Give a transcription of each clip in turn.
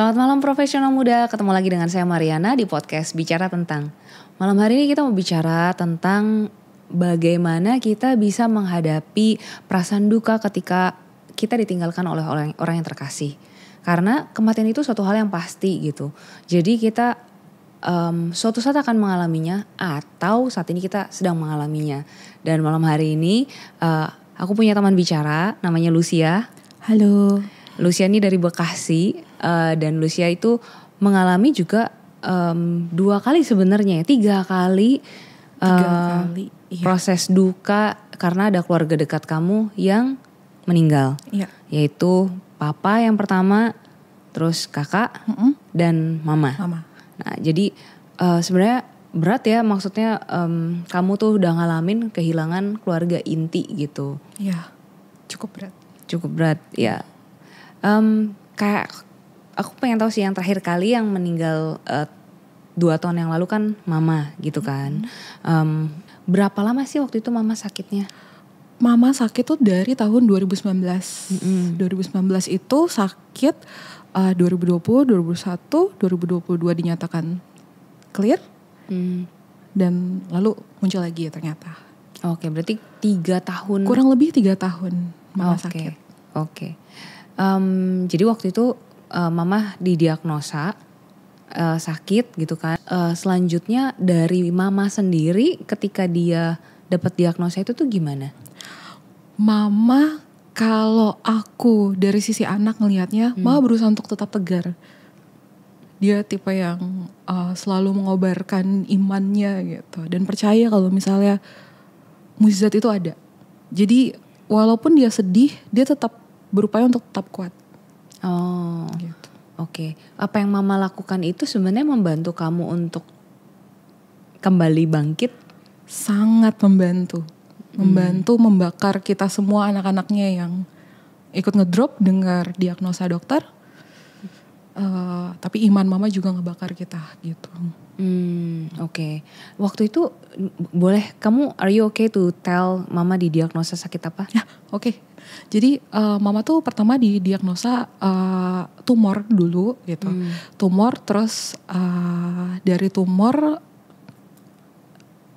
Selamat malam profesional muda, ketemu lagi dengan saya Mariana di podcast Bicara Tentang. Malam hari ini kita mau bicara tentang bagaimana kita bisa menghadapi perasaan duka ketika kita ditinggalkan oleh orang, yang terkasih. Karena kematian itu suatu hal yang pasti gitu. Jadi kita um, suatu saat akan mengalaminya atau saat ini kita sedang mengalaminya. Dan malam hari ini uh, aku punya teman bicara namanya Lucia. Halo. Lucia ini dari Bekasi Eh, dan Lucia itu mengalami juga um, dua kali sebenarnya ya, tiga kali tiga eh, kali iya. proses duka karena ada keluarga dekat kamu yang meninggal iya. yaitu papa yang pertama terus kakak mm -hmm. dan mama. mama nah jadi uh, sebenarnya berat ya maksudnya um, kamu tuh udah ngalamin kehilangan keluarga inti gitu ya cukup berat cukup berat ya um, kayak aku pengen tahu sih yang terakhir kali yang meninggal uh, dua tahun yang lalu kan mama gitu mm-hmm. kan. Um, berapa lama sih waktu itu mama sakitnya? Mama sakit tuh dari tahun 2019. ribu -hmm. 2019 itu sakit uh, 2020, 2021, 2022 dinyatakan clear. Hmm. Dan lalu muncul lagi ya ternyata. Oke, berarti tiga tahun. Kurang lebih tiga tahun mama okay. sakit. Oke. Okay. Um, jadi waktu itu uh, mama didiagnosa uh, sakit gitu kan. Uh, selanjutnya dari mama sendiri ketika dia dapat diagnosa itu tuh gimana? Mama kalau aku dari sisi anak ngelihatnya, hmm. mama berusaha untuk tetap tegar. Dia tipe yang uh, selalu mengobarkan imannya gitu dan percaya kalau misalnya mukjizat itu ada. Jadi walaupun dia sedih, dia tetap berupaya untuk tetap kuat Oh. Gitu. Oke. Okay. Apa yang mama lakukan itu sebenarnya membantu kamu untuk kembali bangkit? Sangat membantu. Hmm. Membantu hmm. membakar kita semua anak-anaknya yang ikut ngedrop dengar diagnosa dokter. Uh, tapi iman mama juga ngebakar kita gitu. Hmm, oke. Okay. Waktu itu boleh kamu are you okay to tell mama didiagnosa sakit apa? Ya, oke. Jadi uh, mama tuh pertama didiagnosa uh, tumor dulu gitu. Hmm. Tumor terus uh, dari tumor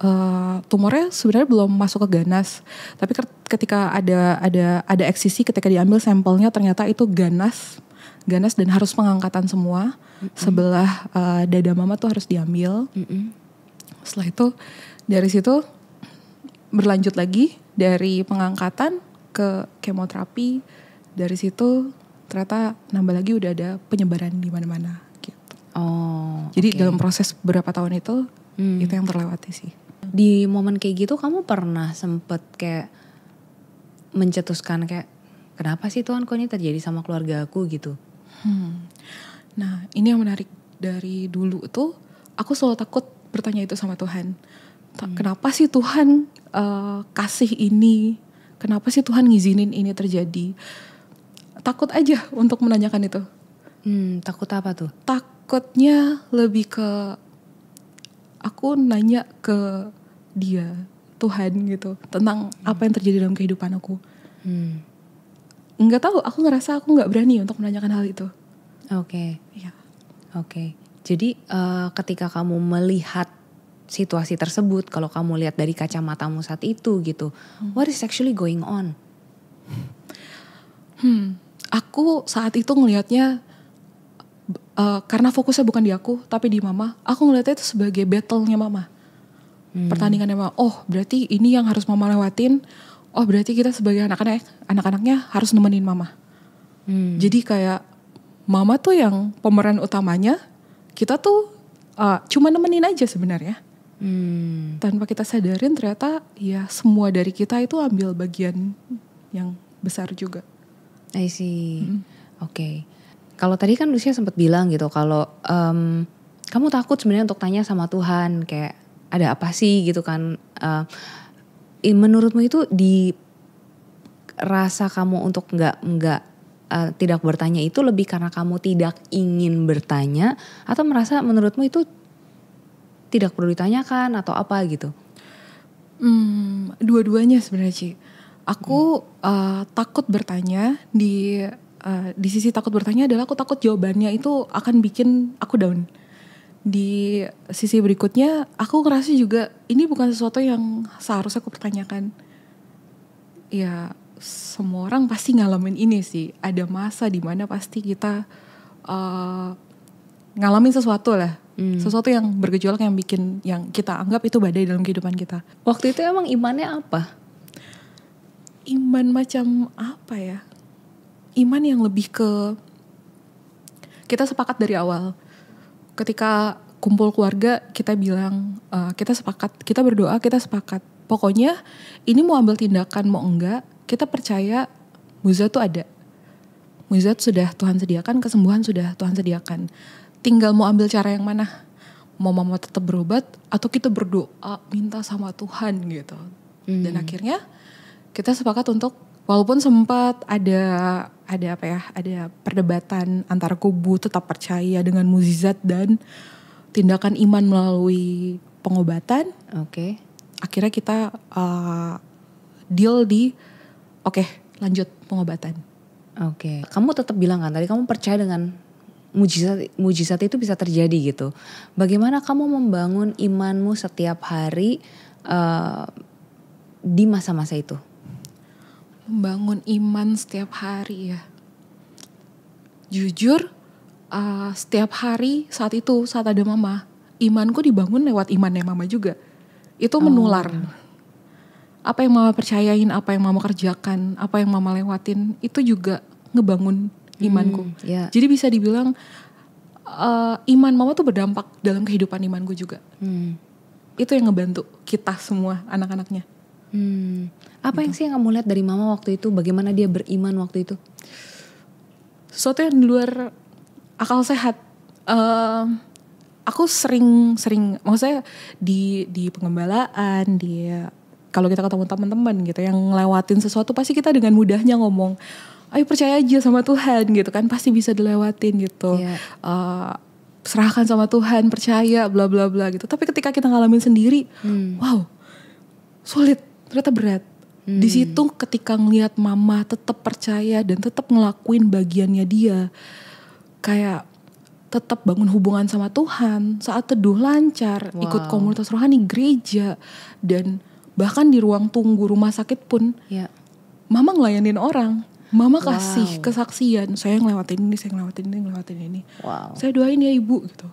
Uh, tumornya sebenarnya belum masuk ke ganas, tapi ketika ada ada ada eksisi ketika diambil sampelnya ternyata itu ganas, ganas dan harus pengangkatan semua mm -hmm. sebelah uh, dada mama tuh harus diambil. Mm -hmm. Setelah itu dari situ berlanjut lagi dari pengangkatan ke kemoterapi dari situ ternyata nambah lagi udah ada penyebaran di mana-mana gitu. Oh. Jadi okay. dalam proses berapa tahun itu hmm. itu yang terlewati sih. Di momen kayak gitu kamu pernah sempet kayak mencetuskan kayak kenapa sih Tuhan kok ini terjadi sama keluarga aku gitu. Hmm. Nah, ini yang menarik dari dulu tuh aku selalu takut bertanya itu sama Tuhan. Hmm. Kenapa sih Tuhan uh, kasih ini Kenapa sih Tuhan ngizinin ini terjadi? Takut aja untuk menanyakan itu. Hmm, takut apa tuh? Takutnya lebih ke aku nanya ke dia, Tuhan gitu, tentang hmm. apa yang terjadi dalam kehidupan aku. Hmm. Nggak tahu, aku ngerasa aku nggak berani untuk menanyakan hal itu. Oke. Okay. Iya. Oke. Okay. Jadi uh, ketika kamu melihat situasi tersebut kalau kamu lihat dari kacamatamu saat itu gitu hmm. what is actually going on hmm aku saat itu ngelihatnya uh, karena fokusnya bukan di aku tapi di mama aku ngelihatnya itu sebagai battle-nya mama hmm. pertandingannya mama oh berarti ini yang harus mama lewatin oh berarti kita sebagai anak-anak anak-anaknya harus nemenin mama hmm. jadi kayak mama tuh yang pemeran utamanya kita tuh uh, cuma nemenin aja sebenarnya Hmm. Tanpa kita sadarin ternyata ya semua dari kita itu ambil bagian yang besar juga. I see. Hmm. Oke. Okay. Kalau tadi kan Lucia sempat bilang gitu kalau um, kamu takut sebenarnya untuk tanya sama Tuhan kayak ada apa sih gitu kan. Uh, menurutmu itu di rasa kamu untuk nggak nggak uh, tidak bertanya itu lebih karena kamu tidak ingin bertanya atau merasa menurutmu itu tidak perlu ditanyakan atau apa gitu? Hmm, dua-duanya sebenarnya sih. Aku hmm. uh, takut bertanya di uh, di sisi takut bertanya adalah aku takut jawabannya itu akan bikin aku down. Di sisi berikutnya aku ngerasa juga ini bukan sesuatu yang seharusnya aku pertanyakan. Ya semua orang pasti ngalamin ini sih. Ada masa dimana pasti kita uh, ngalamin sesuatu lah Hmm. Sesuatu yang bergejolak yang bikin yang kita anggap itu badai dalam kehidupan kita. Waktu itu emang imannya apa? Iman macam apa ya? Iman yang lebih ke kita sepakat dari awal. Ketika kumpul keluarga kita bilang uh, kita sepakat, kita berdoa, kita sepakat. Pokoknya ini mau ambil tindakan mau enggak, kita percaya mujizat tuh ada mujizat sudah Tuhan sediakan, kesembuhan sudah Tuhan sediakan tinggal mau ambil cara yang mana mau mama tetap berobat atau kita berdoa minta sama Tuhan gitu hmm. dan akhirnya kita sepakat untuk walaupun sempat ada ada apa ya ada perdebatan antara kubu tetap percaya dengan mukjizat dan tindakan iman melalui pengobatan oke okay. akhirnya kita uh, deal di oke okay, lanjut pengobatan oke okay. kamu tetap bilang kan tadi kamu percaya dengan mujizat mujizat itu bisa terjadi gitu. Bagaimana kamu membangun imanmu setiap hari uh, di masa-masa itu? Membangun iman setiap hari ya. Jujur, uh, setiap hari saat itu saat ada mama, imanku dibangun lewat imannya mama juga. Itu oh. menular. Oh. Apa yang mama percayain, apa yang mama kerjakan, apa yang mama lewatin, itu juga ngebangun imanku. Hmm, yeah. Jadi bisa dibilang uh, iman mama tuh berdampak dalam kehidupan imanku juga. Hmm. Itu yang ngebantu kita semua anak-anaknya. Hmm. Apa gitu. yang sih yang kamu lihat dari mama waktu itu? Bagaimana dia beriman waktu itu? Sesuatu yang di luar akal sehat. Uh, aku sering-sering, maksudnya di di pengembalaan, di kalau kita ketemu teman-teman gitu yang ngelewatin sesuatu pasti kita dengan mudahnya ngomong ayo percaya aja sama Tuhan gitu kan pasti bisa dilewatin gitu yeah. Iya. uh, serahkan sama Tuhan percaya bla bla bla gitu tapi ketika kita ngalamin sendiri hmm. wow sulit ternyata berat Hmm. Di situ ketika ngelihat mama tetap percaya dan tetap ngelakuin bagiannya dia. Kayak tetap bangun hubungan sama Tuhan, saat teduh lancar, wow. ikut komunitas rohani gereja dan bahkan di ruang tunggu rumah sakit pun. Yeah. Mama ngelayanin orang mama kasih kesaksian saya ngelewatin ini saya ngelewatin ini ngelewatin ini wow. saya doain ya ibu gitu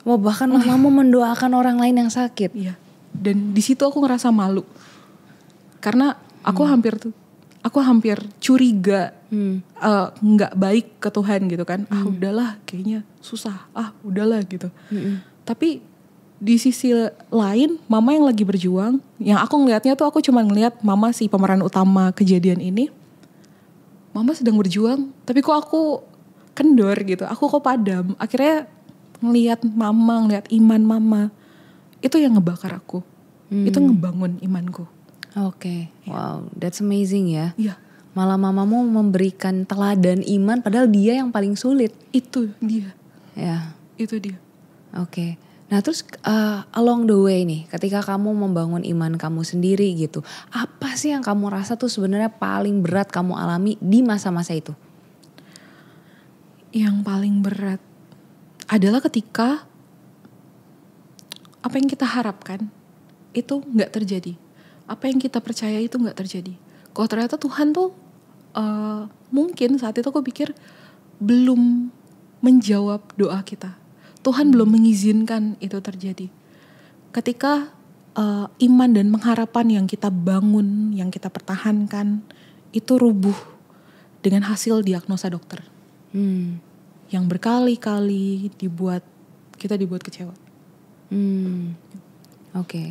Wah wow, bahkan mama mau mendoakan orang lain yang sakit iya dan di situ aku ngerasa malu karena aku hmm. hampir tuh aku hampir curiga hmm. Eh, nggak hmm. uh, baik ke Tuhan gitu kan ah, hmm. ah udahlah kayaknya susah ah udahlah gitu hmm. tapi di sisi lain mama yang lagi berjuang yang aku ngelihatnya tuh aku cuma ngelihat mama si pemeran utama kejadian ini mama sedang berjuang tapi kok aku kendor gitu aku kok padam akhirnya ngelihat mama ngelihat iman mama itu yang ngebakar aku hmm. itu ngebangun imanku oke okay. Iya. yeah. wow that's amazing ya ya malah mamamu memberikan teladan iman padahal dia yang paling sulit itu dia ya itu dia oke okay. Nah terus uh, along the way nih ketika kamu membangun iman kamu sendiri gitu. Apa sih yang kamu rasa tuh sebenarnya paling berat kamu alami di masa-masa itu? Yang paling berat adalah ketika apa yang kita harapkan itu nggak terjadi. Apa yang kita percaya itu nggak terjadi. Kok ternyata Tuhan tuh uh, mungkin saat itu aku pikir belum menjawab doa kita Tuhan belum mengizinkan itu terjadi. Ketika uh, iman dan pengharapan yang kita bangun, yang kita pertahankan, itu rubuh dengan hasil diagnosa dokter. Hmm. Yang berkali-kali dibuat, kita dibuat kecewa. Hmm. Oke. Okay.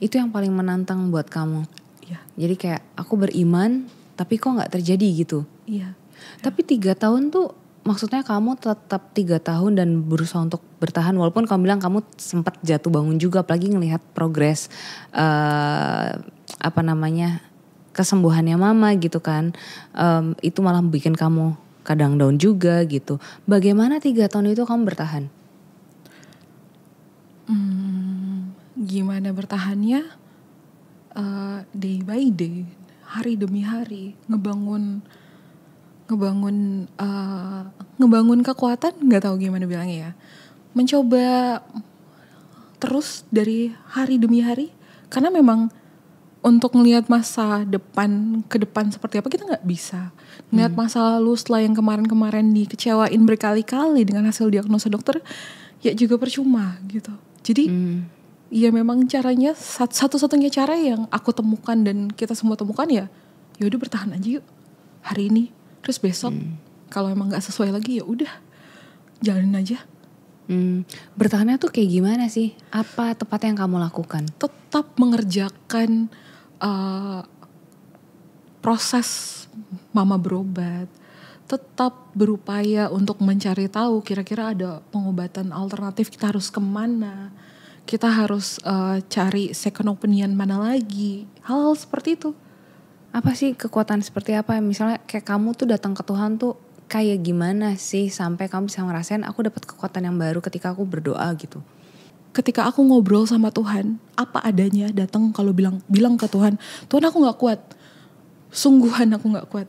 Itu yang paling menantang buat kamu. Ya. Jadi kayak aku beriman, tapi kok nggak terjadi gitu. Iya. Tapi tiga tahun tuh maksudnya kamu tetap tiga tahun dan berusaha untuk bertahan walaupun kamu bilang kamu sempat jatuh bangun juga apalagi ngelihat progres uh, apa namanya kesembuhannya mama gitu kan um, itu malah bikin kamu kadang down juga gitu bagaimana tiga tahun itu kamu bertahan hmm, gimana bertahannya uh, day by day hari demi hari ngebangun ngebangun uh, ngebangun kekuatan nggak tahu gimana bilangnya ya mencoba terus dari hari demi hari karena memang untuk melihat masa depan ke depan seperti apa kita nggak bisa melihat hmm. masa lalu setelah yang kemarin-kemarin dikecewain berkali-kali dengan hasil diagnosa dokter ya juga percuma gitu jadi hmm. ya memang caranya satu-satunya cara yang aku temukan dan kita semua temukan ya yaudah bertahan aja yuk hari ini terus besok hmm. kalau emang nggak sesuai lagi ya udah jalanin aja Hmm, bertahannya tuh kayak gimana sih? Apa tepat yang kamu lakukan? Tetap mengerjakan uh, proses mama berobat, tetap berupaya untuk mencari tahu kira-kira ada pengobatan alternatif kita harus kemana, kita harus uh, cari second opinion mana lagi, hal-hal seperti itu apa sih kekuatan seperti apa misalnya kayak kamu tuh datang ke Tuhan tuh kayak gimana sih sampai kamu bisa ngerasain aku dapat kekuatan yang baru ketika aku berdoa gitu ketika aku ngobrol sama Tuhan apa adanya datang kalau bilang bilang ke Tuhan Tuhan aku nggak kuat sungguhan aku nggak kuat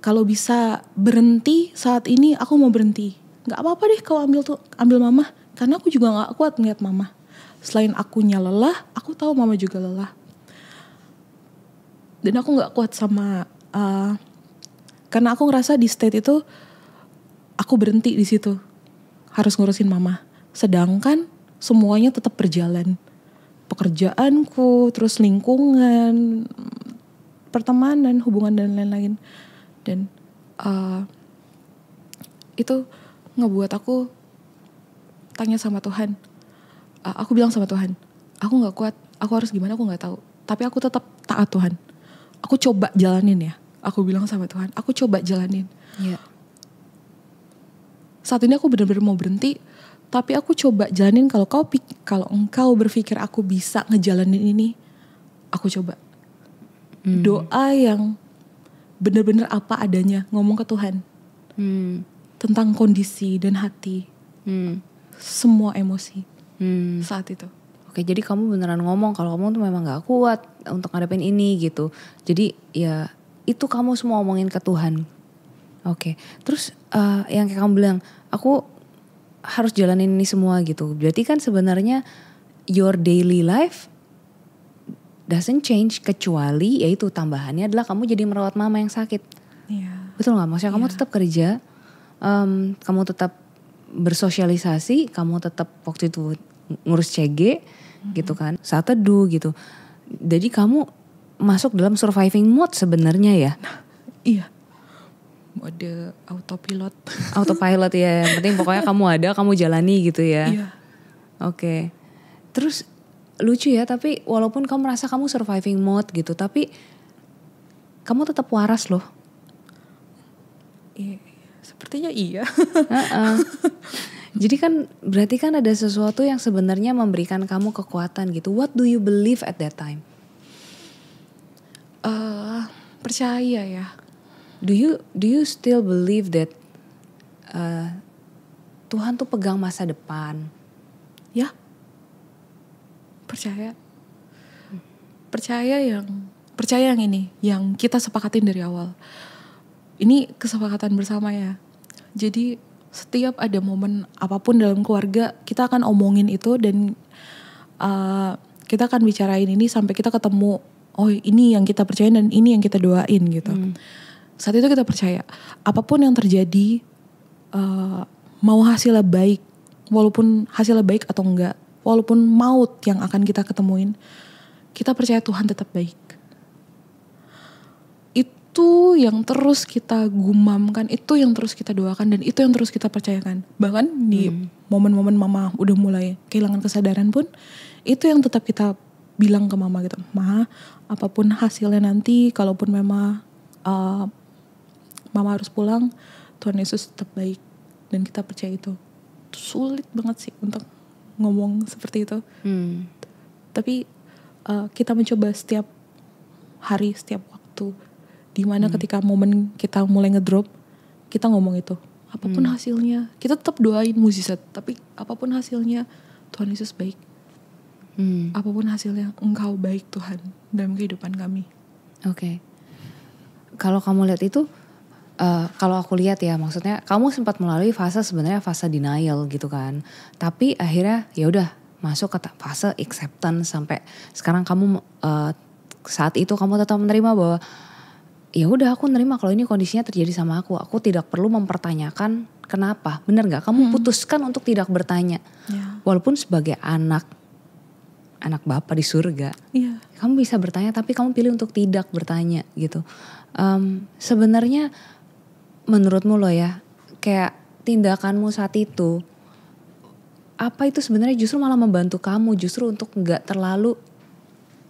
kalau bisa berhenti saat ini aku mau berhenti nggak apa-apa deh kau ambil tuh ambil mama karena aku juga nggak kuat ngeliat mama selain akunya lelah aku tahu mama juga lelah dan aku nggak kuat sama uh, karena aku ngerasa di state itu aku berhenti di situ harus ngurusin mama sedangkan semuanya tetap berjalan pekerjaanku terus lingkungan pertemanan hubungan dan lain-lain dan uh, itu ngebuat aku tanya sama Tuhan uh, aku bilang sama Tuhan aku nggak kuat aku harus gimana aku nggak tahu tapi aku tetap taat Tuhan aku coba jalanin ya aku bilang sama Tuhan aku coba jalanin yeah. saat ini aku benar-benar mau berhenti tapi aku coba jalanin kalau kau kalau engkau berpikir aku bisa ngejalanin ini aku coba hmm. doa yang benar-benar apa adanya ngomong ke Tuhan hmm. tentang kondisi dan hati hmm. semua emosi hmm. saat itu oke jadi kamu beneran ngomong kalau ngomong tuh memang gak kuat untuk ngadepin ini gitu jadi ya itu kamu semua omongin ke Tuhan oke okay. terus uh, yang kayak kamu bilang aku harus jalanin ini semua gitu berarti kan sebenarnya your daily life doesn't change kecuali yaitu tambahannya adalah kamu jadi merawat mama yang sakit yeah. betul nggak maksudnya yeah. kamu iya. tetap kerja um, kamu tetap bersosialisasi kamu tetap waktu itu ngurus CG mm -hmm. gitu kan saat teduh gitu jadi kamu masuk dalam surviving mode sebenarnya ya? Nah, iya. Mode autopilot. Autopilot ya, yang penting pokoknya kamu ada, kamu jalani gitu ya. Iya. Oke. Okay. Terus lucu ya, tapi walaupun kamu merasa kamu surviving mode gitu, tapi kamu tetap waras loh. Iya, iya. sepertinya iya. uh -uh. Jadi kan berarti kan ada sesuatu yang sebenarnya memberikan kamu kekuatan gitu. What do you believe at that time? Uh, percaya ya. Do you do you still believe that uh, Tuhan tuh pegang masa depan? Ya. Percaya. Percaya yang percaya yang ini, yang kita sepakatin dari awal. Ini kesepakatan bersama ya. Jadi setiap ada momen apapun dalam keluarga kita akan omongin itu dan uh, kita akan bicarain ini sampai kita ketemu oh ini yang kita percaya dan ini yang kita doain gitu hmm. saat itu kita percaya apapun yang terjadi uh, mau hasilnya baik walaupun hasilnya baik atau enggak walaupun maut yang akan kita ketemuin kita percaya Tuhan tetap baik itu yang terus kita gumamkan, itu yang terus kita doakan dan itu yang terus kita percayakan. Bahkan di hmm. momen-momen hmm. mama udah mulai kehilangan kesadaran pun itu yang tetap kita bilang ke mama gitu. Ma, apapun hasilnya nanti kalaupun memang uh, mama harus pulang, Tuhan Yesus tetap baik dan kita percaya itu. Sulit banget sih untuk ngomong seperti itu. Hmm. Tapi uh, kita mencoba setiap hari, setiap waktu dimana hmm. ketika momen kita mulai ngedrop kita ngomong itu apapun hmm. hasilnya kita tetap doain mujizat tapi apapun hasilnya Tuhan Yesus baik hmm. apapun hasilnya Engkau baik Tuhan dalam kehidupan kami oke okay. kalau kamu lihat itu Uh, kalau aku lihat ya maksudnya kamu sempat melalui fase sebenarnya fase denial gitu kan tapi akhirnya ya udah masuk ke fase acceptance sampai sekarang kamu uh, saat itu kamu tetap menerima bahwa ya udah aku nerima kalau ini kondisinya terjadi sama aku aku tidak perlu mempertanyakan kenapa benar nggak kamu hmm. putuskan untuk tidak bertanya yeah. walaupun sebagai anak anak bapak di surga yeah. kamu bisa bertanya tapi kamu pilih untuk tidak bertanya gitu um, sebenarnya menurutmu loh ya kayak tindakanmu saat itu apa itu sebenarnya justru malah membantu kamu justru untuk nggak terlalu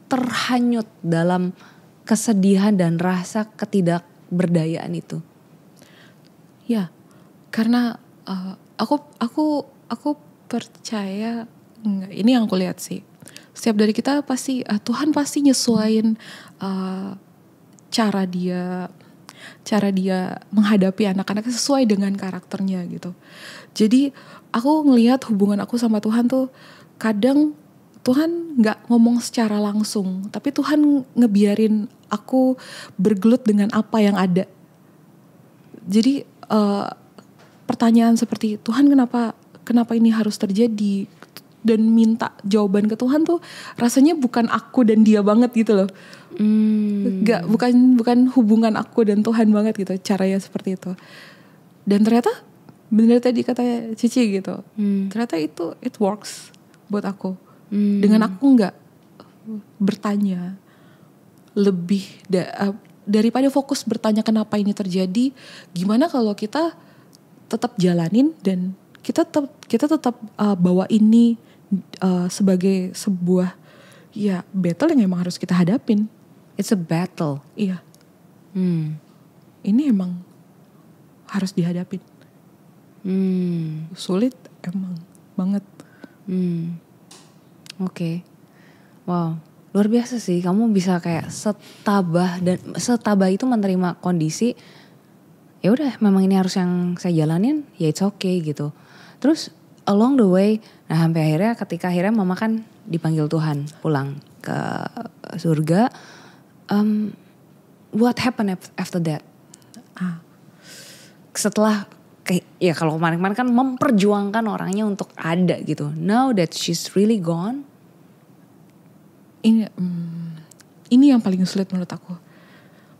terhanyut dalam kesedihan dan rasa ketidakberdayaan itu? Ya, karena uh, aku aku aku percaya enggak, ini yang aku lihat sih. Setiap dari kita pasti uh, Tuhan pasti nyesuaiin uh, cara dia cara dia menghadapi anak-anak sesuai dengan karakternya gitu. Jadi aku ngelihat hubungan aku sama Tuhan tuh kadang Tuhan nggak ngomong secara langsung, tapi Tuhan ngebiarin aku bergelut dengan apa yang ada. Jadi uh, pertanyaan seperti Tuhan kenapa kenapa ini harus terjadi dan minta jawaban ke Tuhan tuh rasanya bukan aku dan dia banget gitu loh. Hmm. bukan bukan hubungan aku dan Tuhan banget gitu caranya seperti itu. Dan ternyata bener tadi kata Cici gitu. Hmm. Ternyata itu it works buat aku hmm. dengan aku nggak bertanya lebih da eh, daripada fokus bertanya kenapa ini terjadi gimana kalau kita tetap jalanin dan kita tetap kita tetap uh, bawa ini uh, sebagai sebuah ya battle yang emang harus kita hadapin it's a battle iya hmm. ini emang harus dihadapin hmm. sulit emang banget hmm. Oke. Okay. Wow, luar biasa sih. Kamu bisa kayak setabah dan setabah itu menerima kondisi. Ya udah, memang ini harus yang saya jalanin. Ya it's okay gitu. Terus along the way, nah sampai akhirnya ketika akhirnya mama kan dipanggil Tuhan pulang ke surga. Um, what happened after that? Ah. Setelah ya kalau kemarin-kemarin kan memperjuangkan orangnya untuk ada gitu. Now that she's really gone, ini hmm, ini yang paling sulit menurut aku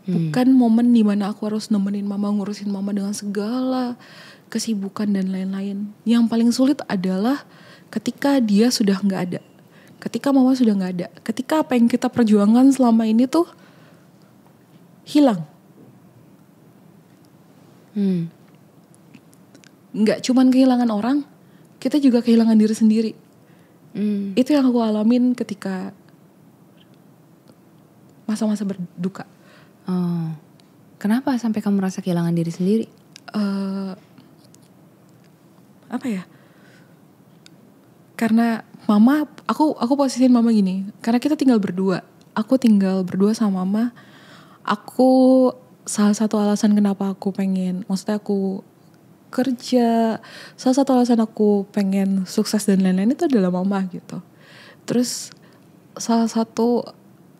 hmm. bukan momen dimana aku harus nemenin mama ngurusin mama dengan segala kesibukan dan lain-lain yang paling sulit adalah ketika dia sudah nggak ada ketika mama sudah nggak ada ketika apa yang kita perjuangkan selama ini tuh hilang hmm. cuman kehilangan orang kita juga kehilangan diri sendiri hmm. itu yang aku alamin ketika masa-masa berduka. Oh. Kenapa sampai kamu merasa kehilangan diri sendiri? Uh, apa ya? Karena mama, aku aku posisiin mama gini. Karena kita tinggal berdua. Aku tinggal berdua sama mama. Aku salah satu alasan kenapa aku pengen, maksudnya aku kerja. Salah satu alasan aku pengen sukses dan lain-lain itu adalah mama gitu. Terus salah satu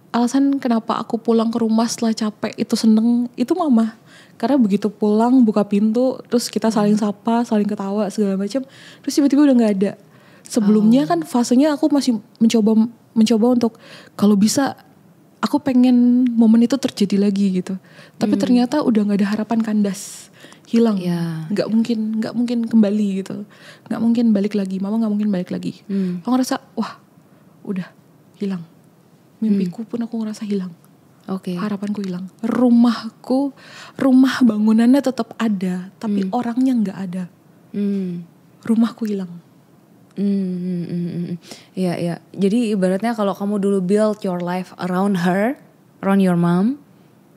alasan kenapa aku pulang ke rumah setelah capek itu seneng itu mama karena begitu pulang buka pintu terus kita saling hmm. sapa saling ketawa segala macam terus tiba-tiba udah nggak ada sebelumnya oh. kan fasenya aku masih mencoba mencoba untuk kalau bisa aku pengen momen itu terjadi lagi gitu tapi hmm. ternyata udah nggak ada harapan kandas hilang iya. nggak ya. mungkin nggak mungkin kembali gitu nggak mungkin balik lagi mama nggak mungkin balik lagi hmm. aku ngerasa wah udah hilang mimpiku hmm. pun aku ngerasa hilang okay. harapanku hilang rumahku rumah bangunannya tetap ada tapi hmm. orangnya nggak ada hmm. rumahku hilang Hmm, hmm, hmm. ya ya. Jadi ibaratnya kalau kamu dulu build your life around her, around your mom,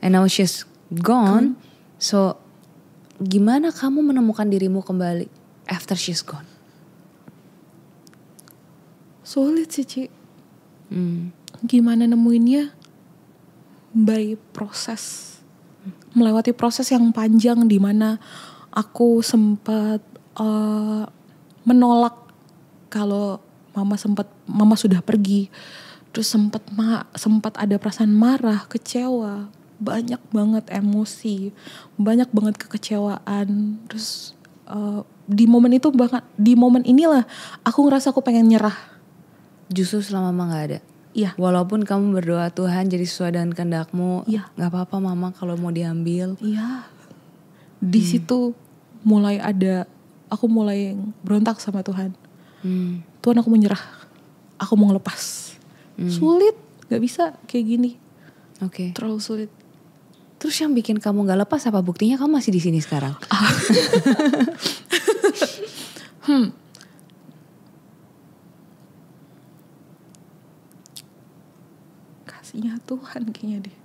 and now she's gone. Hmm. So, gimana kamu menemukan dirimu kembali after she's gone? Sulit sih, Ci. Hmm gimana nemuinnya by proses melewati proses yang panjang di mana aku sempat uh, eh, menolak kalau mama sempat mama sudah pergi terus sempat ma sempat ada perasaan marah kecewa banyak banget emosi banyak banget kekecewaan terus uh, di momen itu banget di momen inilah aku ngerasa aku pengen nyerah justru selama mama nggak ada Iya. Walaupun kamu berdoa Tuhan jadi sesuai dengan kehendakmu, iya. Gak apa-apa mama kalau mau diambil. Iya. Di hmm. situ mulai ada aku mulai berontak sama Tuhan. Hmm. Tuhan aku menyerah, aku mau ngelepas. Hmm. Sulit, gak bisa kayak gini. Oke. Okay. Terlalu sulit. Terus yang bikin kamu gak lepas apa buktinya kamu masih di sini sekarang? Ah. hmm punya Tuhan kayaknya deh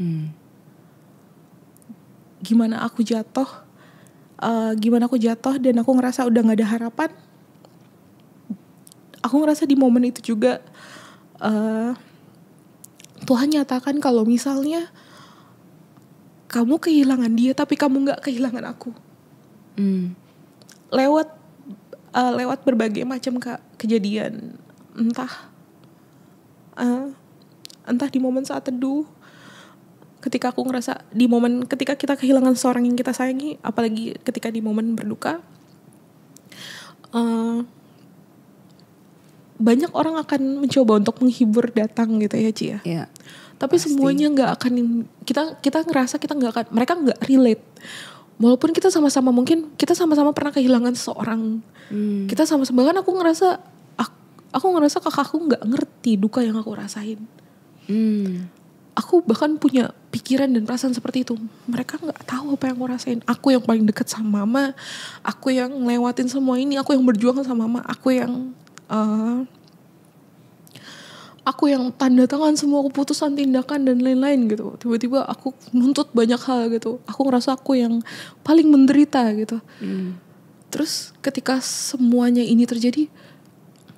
hmm. gimana aku jatuh uh, gimana aku jatuh dan aku ngerasa udah gak ada harapan aku ngerasa di momen itu juga uh, Tuhan nyatakan kalau misalnya kamu kehilangan dia tapi kamu gak kehilangan aku hmm. lewat uh, lewat berbagai macam kak kejadian entah uh, entah di momen saat teduh ketika aku ngerasa di momen ketika kita kehilangan seorang yang kita sayangi apalagi ketika di momen berduka uh, banyak orang akan mencoba untuk menghibur datang gitu ya cia. ya iya, tapi pasti. semuanya nggak akan kita kita ngerasa kita nggak akan mereka nggak relate walaupun kita sama-sama mungkin kita sama-sama pernah kehilangan seorang hmm. kita sama-sama kan aku ngerasa aku, aku ngerasa kakakku nggak ngerti duka yang aku rasain Hmm. Aku bahkan punya pikiran dan perasaan seperti itu. Mereka nggak tahu apa yang aku rasain. Aku yang paling deket sama mama, aku yang ngelewatin semua ini, aku yang berjuang sama mama, aku yang uh, aku yang tanda tangan semua keputusan, tindakan dan lain-lain gitu. Tiba-tiba aku nuntut banyak hal gitu. Aku ngerasa aku yang paling menderita gitu. Hmm. Terus ketika semuanya ini terjadi,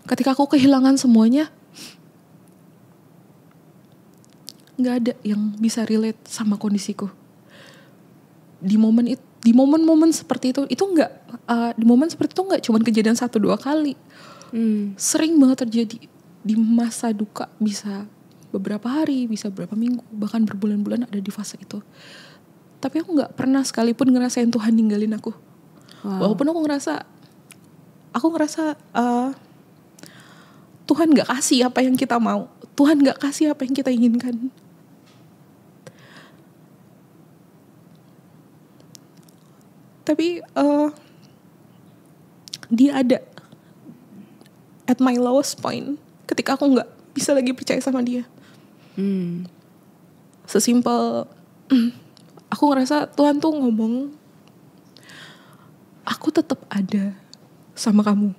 ketika aku kehilangan semuanya, nggak ada yang bisa relate sama kondisiku di momen itu di momen-momen seperti itu itu nggak uh, di momen seperti itu nggak cuman kejadian satu dua kali hmm. sering banget terjadi di masa duka bisa beberapa hari bisa beberapa minggu bahkan berbulan-bulan ada di fase itu tapi aku nggak pernah sekalipun ngerasain Tuhan ninggalin aku wow. walaupun aku ngerasa aku ngerasa uh, Tuhan nggak kasih apa yang kita mau Tuhan nggak kasih apa yang kita inginkan tapi uh, dia ada at my lowest point ketika aku nggak bisa lagi percaya sama dia hmm. sesimpel hmm, aku ngerasa Tuhan tuh ngomong aku tetap ada sama kamu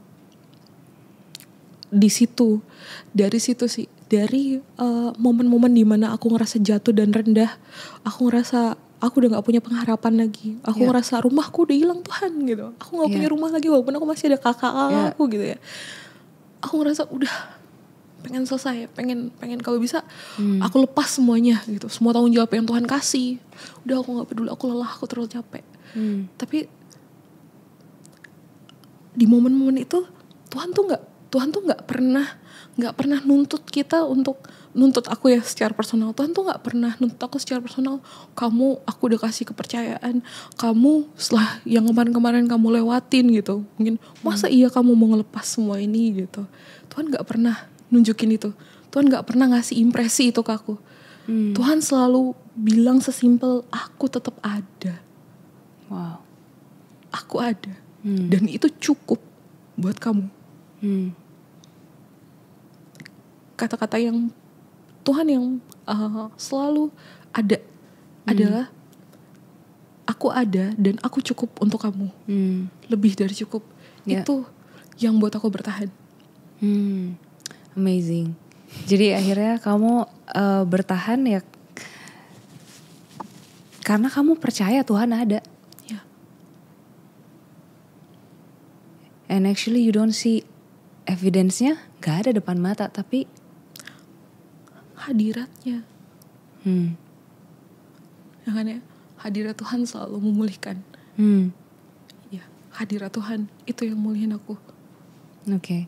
di situ dari situ sih dari uh, momen-momen dimana aku ngerasa jatuh dan rendah aku ngerasa aku udah gak punya pengharapan lagi aku yeah. ngerasa rumahku udah hilang Tuhan gitu aku gak yeah. punya rumah lagi walaupun aku masih ada kakak yeah. aku gitu ya aku ngerasa udah pengen selesai pengen pengen kalau bisa hmm. aku lepas semuanya gitu semua tanggung jawab yang Tuhan kasih udah aku gak peduli aku lelah aku terlalu capek hmm. tapi di momen-momen itu Tuhan tuh nggak Tuhan tuh nggak pernah nggak pernah nuntut kita untuk nuntut aku ya secara personal Tuhan tuh nggak pernah nuntut aku secara personal kamu aku udah kasih kepercayaan kamu setelah yang kemarin-kemarin kamu lewatin gitu mungkin masa hmm. iya kamu mau ngelepas semua ini gitu Tuhan nggak pernah nunjukin itu Tuhan nggak pernah ngasih impresi itu ke aku hmm. Tuhan selalu bilang sesimpel aku tetap ada wow aku ada hmm. dan itu cukup buat kamu kata hmm. Kata-kata yang Tuhan yang uh, selalu ada hmm. adalah aku ada dan aku cukup untuk kamu. Hmm. Lebih dari cukup. Yeah. Itu yang buat aku bertahan. Hmm. Amazing. Jadi akhirnya kamu uh, bertahan ya karena kamu percaya Tuhan ada. Ya. And actually you don't see evidence-nya gak ada depan mata tapi hadiratnya hmm. ya kan ya hadirat Tuhan selalu memulihkan hmm. ya hadirat Tuhan itu yang mulihin aku oke okay.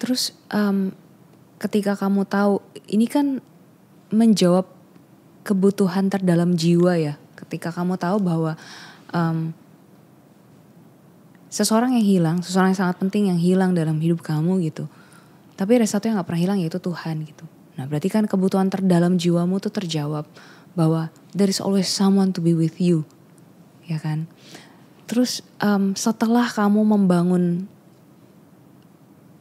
terus um, ketika kamu tahu ini kan menjawab kebutuhan terdalam jiwa ya ketika kamu tahu bahwa um, seseorang yang hilang, seseorang yang sangat penting yang hilang dalam hidup kamu gitu. Tapi ada satu yang gak pernah hilang yaitu Tuhan gitu. Nah berarti kan kebutuhan terdalam jiwamu tuh terjawab bahwa there is always someone to be with you, ya kan? Terus um, setelah kamu membangun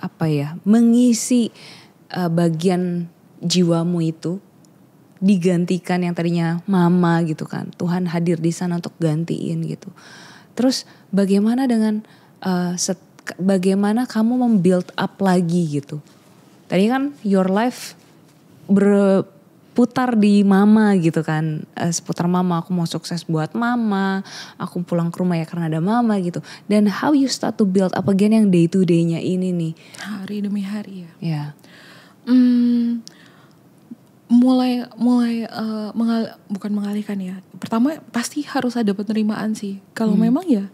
apa ya, mengisi uh, bagian jiwamu itu digantikan yang tadinya mama gitu kan, Tuhan hadir di sana untuk gantiin gitu. Terus bagaimana dengan uh, set, bagaimana kamu membuild up lagi gitu. Tadi kan your life berputar di mama gitu kan, uh, seputar mama aku mau sukses buat mama, aku pulang ke rumah ya karena ada mama gitu. Dan how you start to build up again yang day to day-nya ini nih. Hari demi hari ya. Ya. Yeah. Hmm, mulai mulai uh, mengal bukan mengalihkan ya. Pertama pasti harus ada penerimaan sih. Kalau hmm. memang ya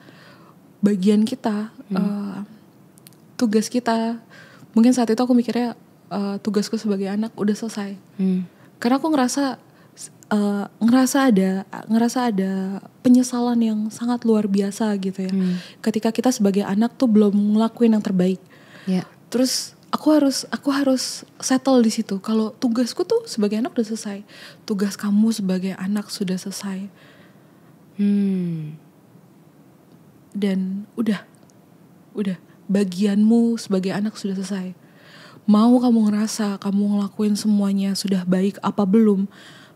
bagian kita hmm. uh, tugas kita mungkin saat itu aku mikirnya uh, tugasku sebagai anak udah selesai hmm. karena aku ngerasa uh, ngerasa ada ngerasa ada penyesalan yang sangat luar biasa gitu ya hmm. ketika kita sebagai anak tuh belum ngelakuin yang terbaik yeah. terus aku harus aku harus settle di situ kalau tugasku tuh sebagai anak udah selesai tugas kamu sebagai anak sudah selesai hmm dan udah udah bagianmu sebagai anak sudah selesai mau kamu ngerasa kamu ngelakuin semuanya sudah baik apa belum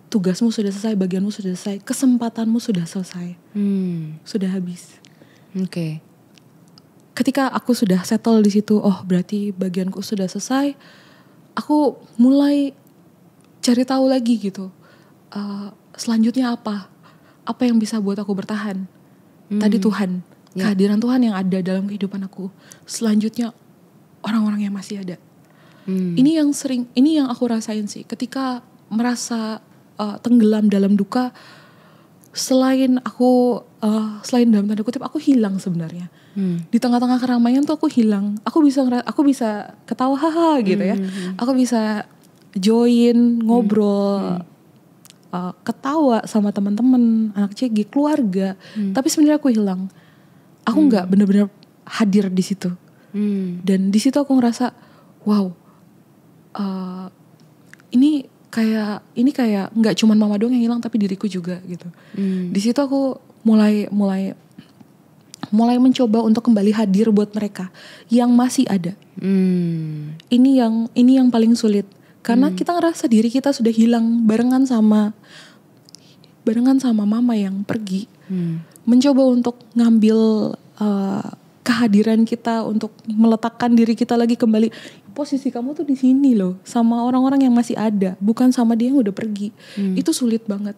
tugasmu sudah selesai bagianmu sudah selesai kesempatanmu sudah selesai hmm. sudah habis oke okay. ketika aku sudah settle di situ oh berarti bagianku sudah selesai aku mulai cari tahu lagi gitu uh, selanjutnya apa apa yang bisa buat aku bertahan hmm. tadi Tuhan yeah. kehadiran Tuhan yang ada dalam kehidupan aku selanjutnya orang-orang yang masih ada hmm. ini yang sering ini yang aku rasain sih ketika merasa uh, tenggelam dalam duka selain aku uh, selain dalam tanda kutip aku hilang sebenarnya hmm. di tengah-tengah keramaian tuh aku hilang aku bisa aku bisa ketawa haha gitu ya hmm, hmm, hmm. aku bisa join ngobrol hmm. Hmm. Uh, ketawa sama teman-teman anak cegi keluarga hmm. tapi sebenarnya aku hilang aku nggak hmm. bener-bener hadir di situ hmm. dan di situ aku ngerasa wow uh, ini kayak ini kayak nggak cuma mama doang yang hilang tapi diriku juga gitu hmm. di situ aku mulai mulai mulai mencoba untuk kembali hadir buat mereka yang masih ada hmm. ini yang ini yang paling sulit karena hmm. kita ngerasa diri kita sudah hilang barengan sama barengan sama mama yang pergi Hmm. mencoba untuk ngambil uh, kehadiran kita untuk meletakkan diri kita lagi kembali posisi kamu tuh di sini loh sama orang-orang yang masih ada bukan sama dia yang udah pergi hmm. itu sulit banget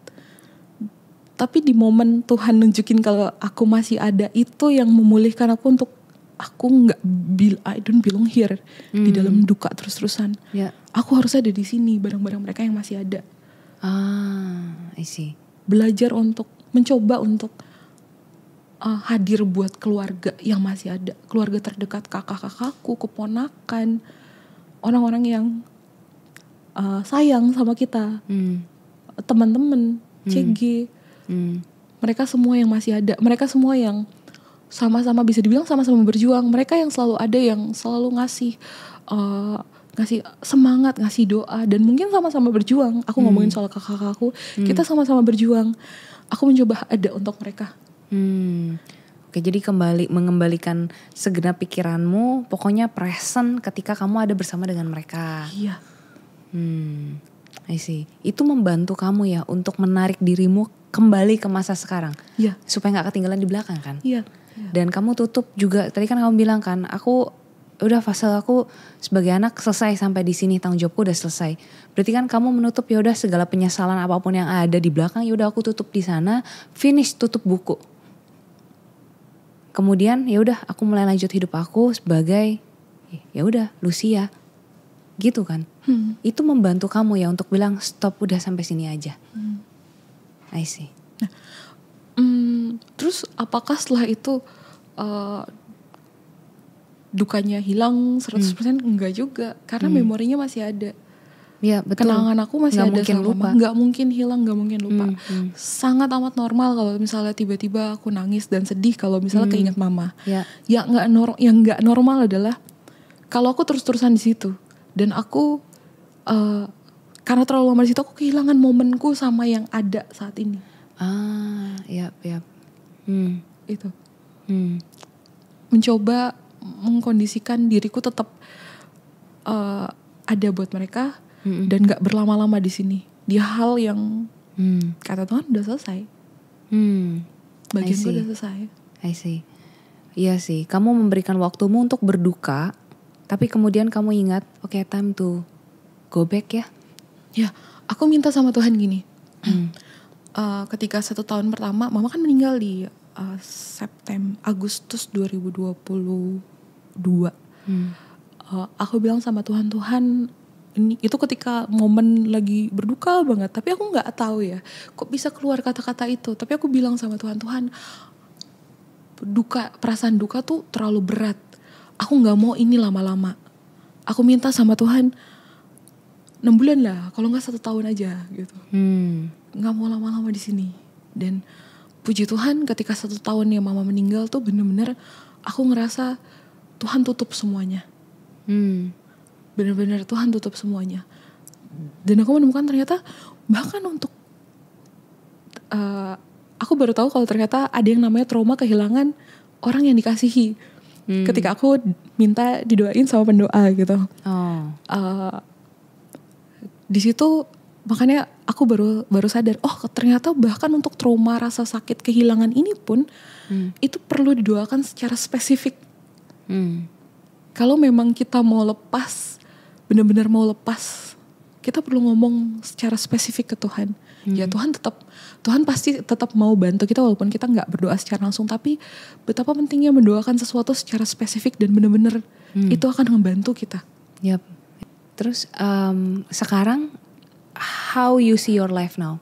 tapi di momen Tuhan nunjukin kalau aku masih ada itu yang memulihkan aku untuk aku nggak bil I don't belong here hmm. di dalam duka terus-terusan ya. aku harus ada di sini barang-barang mereka yang masih ada ah I see belajar untuk mencoba untuk uh, hadir buat keluarga yang masih ada, keluarga terdekat kakak-kakakku, keponakan, orang-orang yang uh, sayang sama kita, hmm. teman-teman, hmm. CG, hmm. mereka semua yang masih ada, mereka semua yang sama-sama bisa dibilang sama-sama berjuang, mereka yang selalu ada, yang selalu ngasih. Uh, ngasih semangat, ngasih doa dan mungkin sama-sama berjuang. Aku hmm. ngomongin soal kakak-kakakku, hmm. kita sama-sama berjuang aku mencoba ada untuk mereka hmm. Oke, jadi kembali mengembalikan segenap pikiranmu, pokoknya present ketika kamu ada bersama dengan mereka. Iya. Hmm, I see. Itu membantu kamu ya untuk menarik dirimu kembali ke masa sekarang. Iya. Supaya nggak ketinggalan di belakang kan. Iya. iya. Dan kamu tutup juga, tadi kan kamu bilang kan, aku udah fase aku sebagai anak selesai sampai di sini tanggung jawabku udah selesai. Berarti kan kamu menutup ya udah segala penyesalan apapun yang ada di belakang ya udah aku tutup di sana, finish tutup buku. Kemudian ya udah aku mulai lanjut hidup aku sebagai ya udah Lucia. Gitu kan. Hmm. Itu membantu kamu ya untuk bilang stop udah sampai sini aja. Hmm. I see. Nah, mm, terus apakah setelah itu uh, dukanya hilang 100% hmm. enggak juga karena hmm. memorinya masih ada. Ya, betul. Kenangan aku masih nggak ada mungkin sama lupa. nggak mungkin hilang, nggak mungkin lupa. Hmm, hmm. Sangat amat normal kalau misalnya tiba-tiba aku nangis dan sedih kalau misalnya hmm. keinget mama. Iya. Ya. Yang nggak nor yang nggak normal adalah kalau aku terus-terusan di situ dan aku uh, karena terlalu lama di situ aku kehilangan momenku sama yang ada saat ini. Ah, ya, ya. Hmm. Itu. Hmm. Mencoba mengkondisikan diriku tetap uh, ada buat mereka hmm dan nggak berlama-lama di sini di hal yang mm. kata Tuhan udah selesai mm. bagianku udah selesai I see iya sih kamu memberikan waktumu untuk berduka tapi kemudian kamu ingat oke okay, time to go back ya ya aku minta sama Tuhan gini uh, ketika satu tahun pertama mama kan meninggal di Eh, September Agustus 2022 hmm. uh, aku bilang sama Tuhan Tuhan ini itu ketika momen lagi berduka banget tapi aku nggak tahu ya kok bisa keluar kata-kata itu tapi aku bilang sama Tuhan Tuhan duka perasaan duka tuh terlalu berat aku nggak mau ini lama-lama aku minta sama Tuhan 6 bulan lah kalau nggak satu tahun aja gitu hmm. nggak hmm. mau lama-lama di sini dan puji Tuhan ketika satu tahun ya mama meninggal tuh bener-bener aku ngerasa Tuhan tutup semuanya. Hmm. Bener-bener Tuhan tutup semuanya. Dan aku menemukan ternyata bahkan untuk uh, aku baru tahu kalau ternyata ada yang namanya trauma kehilangan orang yang dikasihi. Hmm. Ketika aku minta didoain sama pendoa gitu. Oh. Uh, di situ makanya aku baru baru sadar oh ternyata bahkan untuk trauma rasa sakit kehilangan ini pun hmm. itu perlu didoakan secara spesifik hmm. kalau memang kita mau lepas benar-benar mau lepas kita perlu ngomong secara spesifik ke Tuhan hmm. ya Tuhan tetap Tuhan pasti tetap mau bantu kita walaupun kita nggak berdoa secara langsung tapi betapa pentingnya mendoakan sesuatu secara spesifik dan benar-benar hmm. itu akan membantu kita. Yap. Terus um, sekarang how you see your life now?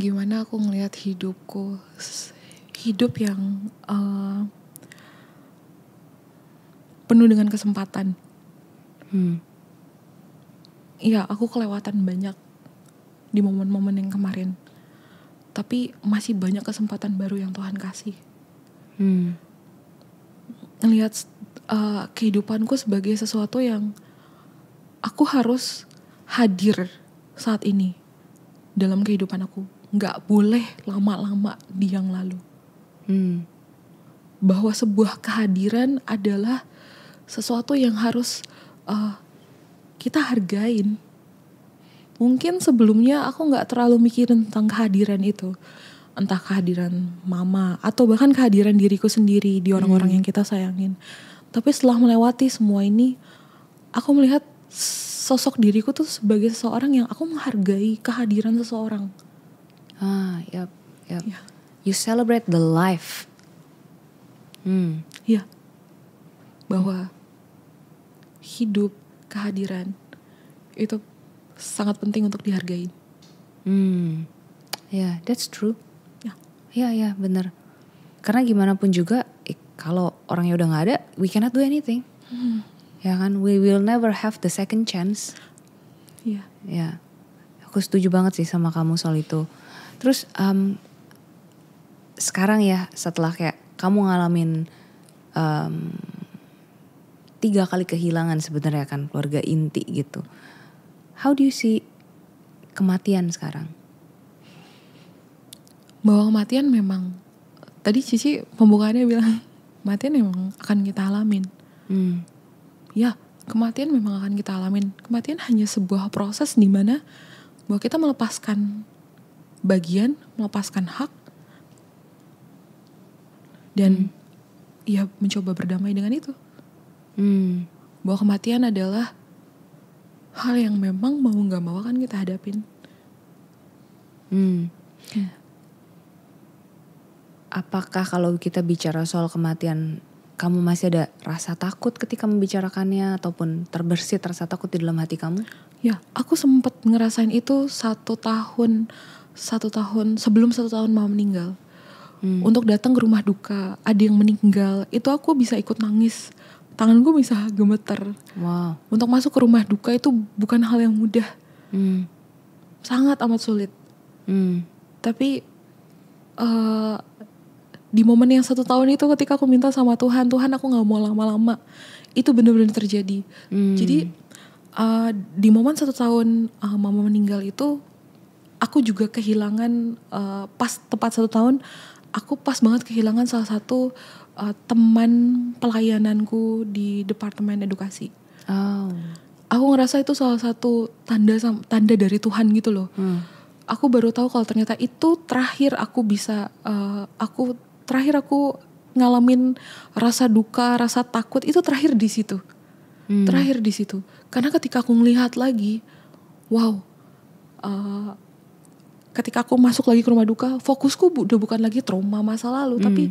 Gimana aku ngelihat hidupku, hidup yang uh, penuh dengan kesempatan. Hmm. Iya, aku kelewatan banyak di momen-momen yang kemarin. Tapi masih banyak kesempatan baru yang Tuhan kasih. Hmm. Ngelihat uh, kehidupanku sebagai sesuatu yang aku harus hadir saat ini dalam kehidupan aku. Nggak boleh lama-lama di yang lalu. Hmm. Bahwa sebuah kehadiran adalah sesuatu yang harus uh, kita hargain. Mungkin sebelumnya aku nggak terlalu mikirin tentang kehadiran itu. Entah kehadiran mama atau bahkan kehadiran diriku sendiri di orang-orang hmm. yang kita sayangin. Tapi setelah melewati semua ini, aku melihat sosok diriku tuh sebagai seseorang yang aku menghargai kehadiran seseorang. Ah, yep, yep. Yeah. You celebrate the life. Hmm. Iya. Yeah. Bahwa hidup, kehadiran itu sangat penting untuk dihargai. Hmm. Ya, yeah, that's true. Ya. Yeah. Ya, yeah, ya, yeah, benar. Karena gimana pun juga eh, kalau orangnya udah nggak ada, we cannot do anything. Hmm ya kan we will never have the second chance ya yeah. ya aku setuju banget sih sama kamu soal itu terus um, sekarang ya setelah kayak kamu ngalamin um, tiga kali kehilangan sebenarnya kan keluarga inti gitu how do you see kematian sekarang bahwa kematian memang tadi Cici pembukaannya bilang kematian memang akan kita alamin hmm ya kematian memang akan kita alamin. Kematian hanya sebuah proses di mana bahwa kita melepaskan bagian, melepaskan hak, dan hmm. ya mencoba berdamai dengan itu. Hmm. Bahwa kematian adalah hal yang memang mau nggak mau kan kita hadapin. Hmm. Ya. Apakah kalau kita bicara soal kematian kamu masih ada rasa takut ketika membicarakannya ataupun terbersih rasa takut di dalam hati kamu? Ya, aku sempat ngerasain itu satu tahun, satu tahun sebelum satu tahun mau meninggal. Hmm. Untuk datang ke rumah duka, ada yang meninggal, itu aku bisa ikut nangis, tangan gue bisa gemeter. Wow. Untuk masuk ke rumah duka itu bukan hal yang mudah, hmm. sangat amat sulit. Hmm. Tapi uh, di momen yang satu tahun itu ketika aku minta sama Tuhan Tuhan aku nggak mau lama-lama itu benar-benar terjadi hmm. jadi uh, di momen satu tahun uh, mama meninggal itu aku juga kehilangan uh, pas tepat satu tahun aku pas banget kehilangan salah satu uh, teman pelayananku di departemen edukasi oh. aku ngerasa itu salah satu tanda tanda dari Tuhan gitu loh hmm. aku baru tahu kalau ternyata itu terakhir aku bisa uh, aku terakhir aku ngalamin rasa duka, rasa takut itu terakhir di situ. Hmm. Terakhir di situ. Karena ketika aku melihat lagi, wow. Uh, ketika aku masuk lagi ke rumah duka, fokusku udah bukan lagi trauma masa lalu, hmm. tapi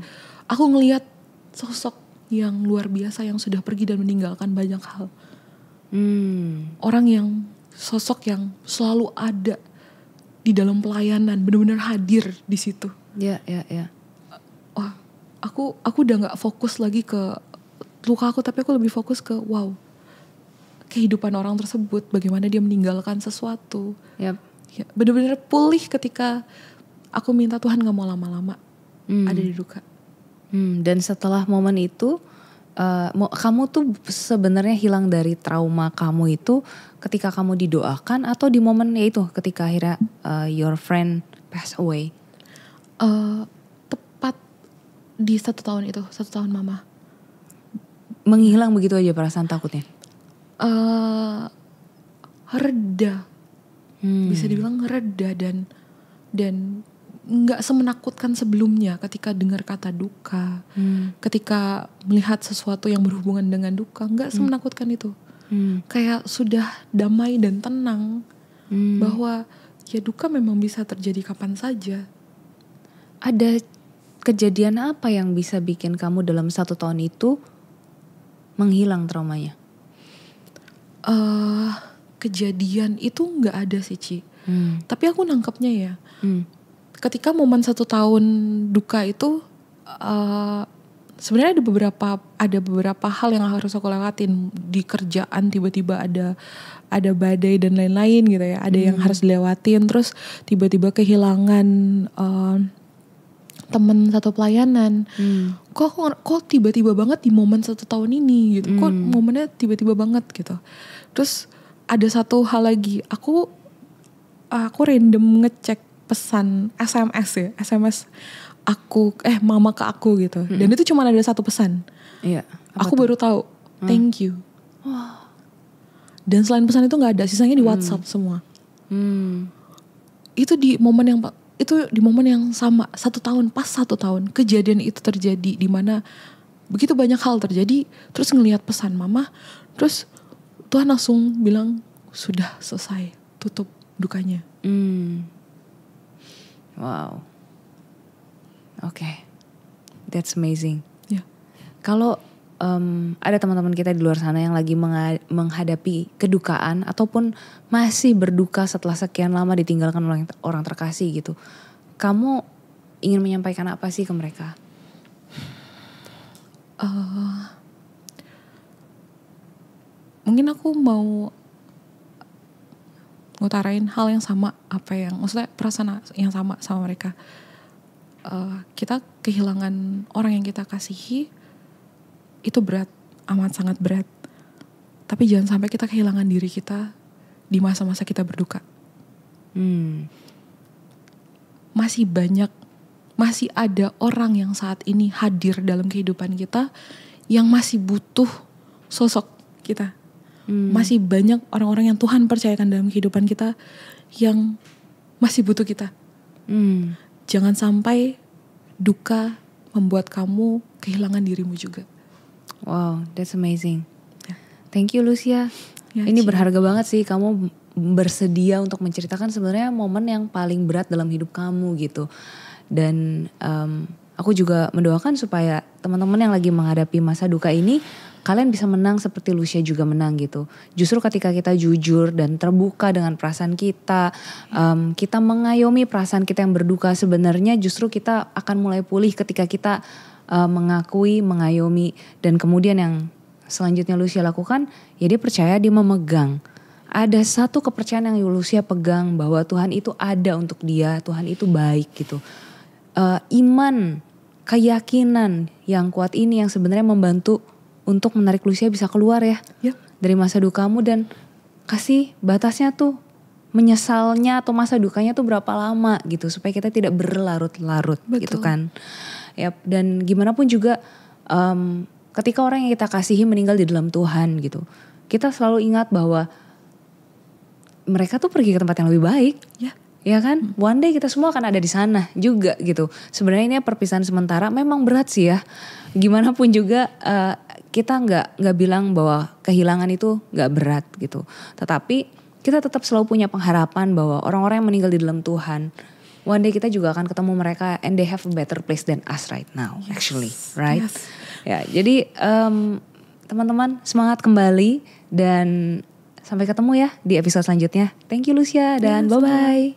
aku ngelihat sosok yang luar biasa yang sudah pergi dan meninggalkan banyak hal. Hmm. Orang yang sosok yang selalu ada di dalam pelayanan, benar-benar hadir di situ. Ya, ya, ya oh aku aku udah nggak fokus lagi ke luka aku tapi aku lebih fokus ke wow kehidupan orang tersebut bagaimana dia meninggalkan sesuatu yep. ya benar-benar pulih ketika aku minta Tuhan nggak mau lama-lama hmm. ada di duka hmm, dan setelah momen itu uh, kamu tuh sebenarnya hilang dari trauma kamu itu ketika kamu didoakan atau di momen yaitu ketika akhirnya uh, your friend pass away uh, di satu tahun itu satu tahun mama menghilang begitu aja perasaan takutnya uh, reda hmm. bisa dibilang reda dan dan nggak semenakutkan sebelumnya ketika dengar kata duka hmm. ketika melihat sesuatu yang berhubungan dengan duka nggak hmm. semenakutkan hmm. itu hmm. kayak sudah damai dan tenang hmm. bahwa ya duka memang bisa terjadi kapan saja ada kejadian apa yang bisa bikin kamu dalam satu tahun itu menghilang traumanya? Uh, kejadian itu nggak ada sih Ci. Hmm. Tapi aku nangkepnya ya, hmm. ketika momen satu tahun duka itu uh, sebenarnya ada beberapa ada beberapa hal yang harus aku lewatin di kerjaan tiba-tiba ada ada badai dan lain-lain gitu ya ada hmm. yang harus dilewatin terus tiba-tiba kehilangan uh, temen satu pelayanan hmm. kok kok tiba-tiba banget di momen satu tahun ini gitu hmm. kok momennya tiba-tiba banget gitu terus ada satu hal lagi aku aku random ngecek pesan SMS ya SMS aku eh mama ke aku gitu hmm. dan itu cuma ada satu pesan iya, aku tuh? baru tahu hmm. thank you dan selain pesan itu nggak ada sisanya di hmm. WhatsApp semua hmm. itu di momen yang itu di momen yang sama satu tahun pas satu tahun kejadian itu terjadi di mana begitu banyak hal terjadi terus ngelihat pesan mama terus Tuhan langsung bilang sudah selesai tutup dukanya hmm. wow oke okay. that's amazing yeah. kalau um, ada teman-teman kita di luar sana yang lagi menghadapi kedukaan ataupun masih berduka setelah sekian lama ditinggalkan oleh orang terkasih gitu. Kamu ingin menyampaikan apa sih ke mereka? Uh, mungkin aku mau ngutarain hal yang sama apa yang maksudnya perasaan yang sama sama mereka. Uh, kita kehilangan orang yang kita kasihi itu berat, amat sangat berat. Tapi jangan sampai kita kehilangan diri kita di masa-masa kita berduka. Hmm. Masih banyak, masih ada orang yang saat ini hadir dalam kehidupan kita yang masih butuh sosok kita. Hmm. Masih banyak orang-orang yang Tuhan percayakan dalam kehidupan kita yang masih butuh kita. Hmm. Jangan sampai duka membuat kamu kehilangan dirimu juga. Wow, that's amazing. Ya. Thank you Lucia. Ya, Ini cik. berharga banget sih kamu bersedia untuk menceritakan sebenarnya momen yang paling berat dalam hidup kamu gitu. Dan um, aku juga mendoakan supaya teman-teman yang lagi menghadapi masa duka ini kalian bisa menang seperti Lucia juga menang gitu. Justru ketika kita jujur dan terbuka dengan perasaan kita, um, kita mengayomi perasaan kita yang berduka sebenarnya justru kita akan mulai pulih ketika kita uh, mengakui, mengayomi dan kemudian yang selanjutnya Lucia lakukan, ya dia percaya dia memegang. Ada satu kepercayaan yang Lucia pegang bahwa Tuhan itu ada untuk dia, Tuhan itu baik gitu. Uh, iman, keyakinan yang kuat ini yang sebenarnya membantu untuk menarik Lucia bisa keluar ya, ya. dari masa dukamu dan kasih batasnya tuh menyesalnya atau masa dukanya tuh berapa lama gitu supaya kita tidak berlarut-larut gitu kan ya dan gimana pun juga um, ketika orang yang kita kasihi meninggal di dalam Tuhan gitu kita selalu ingat bahwa mereka tuh pergi ke tempat yang lebih baik ya ya kan hmm. one day kita semua akan ada di sana juga gitu sebenarnya ini ya perpisahan sementara memang berat sih ya gimana pun juga uh, kita nggak nggak bilang bahwa kehilangan itu nggak berat gitu tetapi kita tetap selalu punya pengharapan bahwa orang-orang yang meninggal di dalam Tuhan one day kita juga akan ketemu mereka and they have a better place than us right now yes. actually right yes. ya jadi teman teman-teman semangat kembali dan sampai ketemu ya di episode selanjutnya thank you Lucia dan yes, bye bye